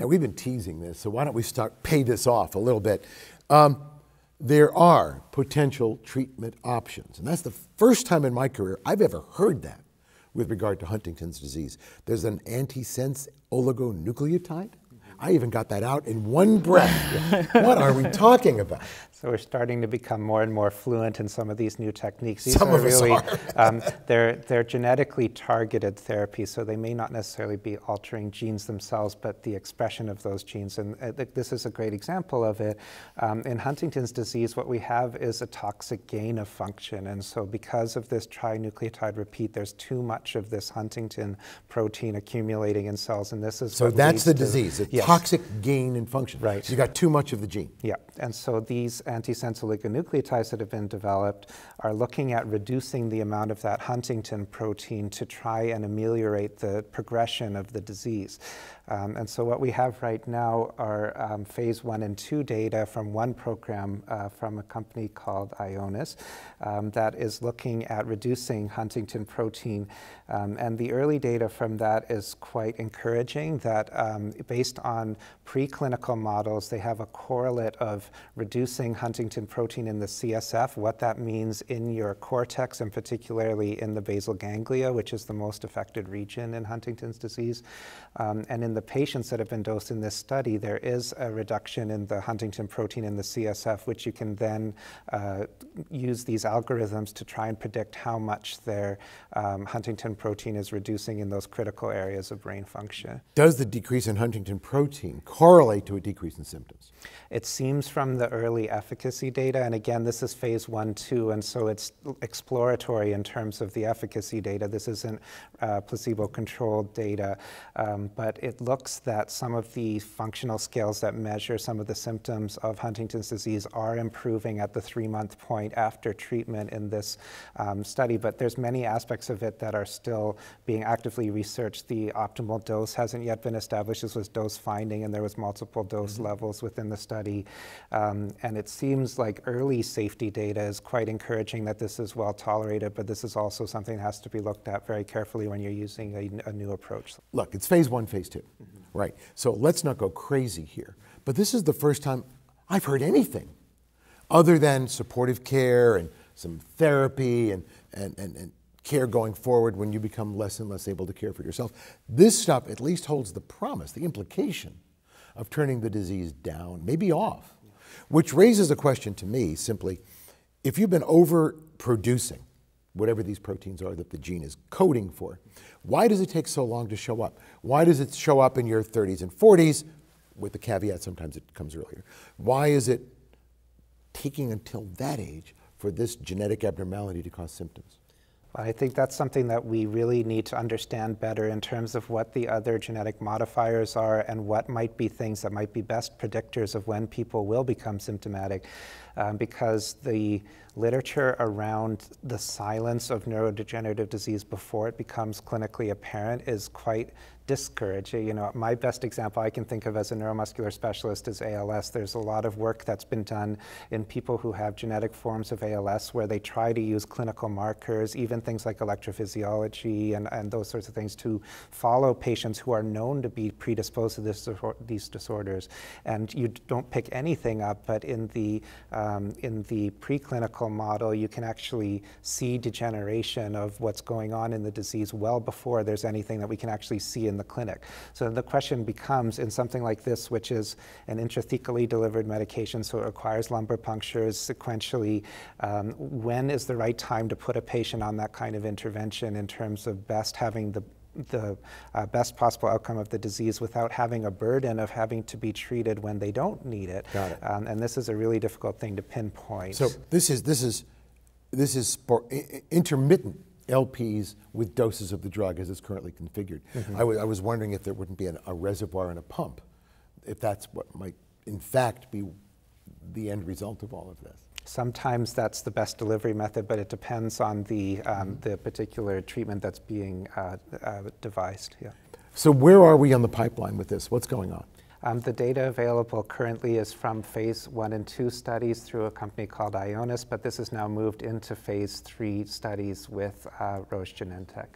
Now, we've been teasing this, so why don't we start, pay this off a little bit? Um, there are potential treatment options. And that's the first time in my career I've ever heard that with regard to Huntington's disease. There's an antisense oligonucleotide I even got that out in one breath. what are we talking about? So we're starting to become more and more fluent in some of these new techniques. These some are of really, us are. um, they're, they're genetically targeted therapies, so they may not necessarily be altering genes themselves, but the expression of those genes. And uh, this is a great example of it. Um, in Huntington's disease, what we have is a toxic gain of function. And so because of this trinucleotide repeat, there's too much of this Huntington protein accumulating in cells, and this is so that's the disease. It's yes, toxic gain in function. Right. So you got too much of the gene. Yeah, and so these antisense oligonucleotides that have been developed are looking at reducing the amount of that Huntington protein to try and ameliorate the progression of the disease. Um, and so what we have right now are um, phase one and two data from one program uh, from a company called Ionis um, that is looking at reducing Huntington protein. Um, and the early data from that is quite encouraging that um, based on on preclinical models, they have a correlate of reducing Huntington protein in the CSF, what that means in your cortex and particularly in the basal ganglia, which is the most affected region in Huntington's disease. Um, and in the patients that have been dosed in this study, there is a reduction in the Huntington protein in the CSF, which you can then uh, use these algorithms to try and predict how much their um, Huntington protein is reducing in those critical areas of brain function. Does the decrease in Huntington protein protein correlate to a decrease in symptoms? It seems from the early efficacy data, and again, this is phase one, two, and so it's exploratory in terms of the efficacy data. This isn't uh, placebo controlled data, um, but it looks that some of the functional scales that measure some of the symptoms of Huntington's disease are improving at the three month point after treatment in this um, study, but there's many aspects of it that are still being actively researched. The optimal dose hasn't yet been established. This was dose finding finding, and there was multiple dose mm -hmm. levels within the study. Um, and it seems like early safety data is quite encouraging that this is well tolerated, but this is also something that has to be looked at very carefully when you're using a, a new approach. Look, it's phase one, phase 2 mm -hmm. right? So let's not go crazy here. But this is the first time I've heard anything other than supportive care and some therapy and, and, and, and care going forward when you become less and less able to care for yourself. This stuff at least holds the promise, the implication of turning the disease down, maybe off, which raises a question to me simply if you've been overproducing whatever these proteins are that the gene is coding for, why does it take so long to show up? Why does it show up in your 30s and 40s? With the caveat, sometimes it comes earlier. Why is it taking until that age for this genetic abnormality to cause symptoms? I think that's something that we really need to understand better in terms of what the other genetic modifiers are and what might be things that might be best predictors of when people will become symptomatic. Um, because the literature around the silence of neurodegenerative disease before it becomes clinically apparent is quite discourage. You know, my best example I can think of as a neuromuscular specialist is ALS. There's a lot of work that's been done in people who have genetic forms of ALS where they try to use clinical markers, even things like electrophysiology and, and those sorts of things to follow patients who are known to be predisposed to this, these disorders. And you don't pick anything up, but in the, um, in the preclinical model, you can actually see degeneration of what's going on in the disease well before there's anything that we can actually see in the clinic. So the question becomes in something like this, which is an intrathecally delivered medication, so it requires lumbar punctures sequentially, um, when is the right time to put a patient on that kind of intervention in terms of best having the the uh, best possible outcome of the disease without having a burden of having to be treated when they don't need it. Got it. Um, and this is a really difficult thing to pinpoint. So this is this is this is intermittent LPs with doses of the drug as it's currently configured. Mm -hmm. I, was wondering if there wouldn't be an, a reservoir and a pump, if that's what might, in fact, be the end result of all of this. Sometimes that's the best delivery method, but it depends on the, um, mm -hmm. the particular treatment that's being uh, uh, devised. Yeah. So where are we on the pipeline with this? What's going on? Um, the data available currently is from phase one and two studies through a company called Ionis, but this is now moved into phase three studies with uh, Roche Genentech.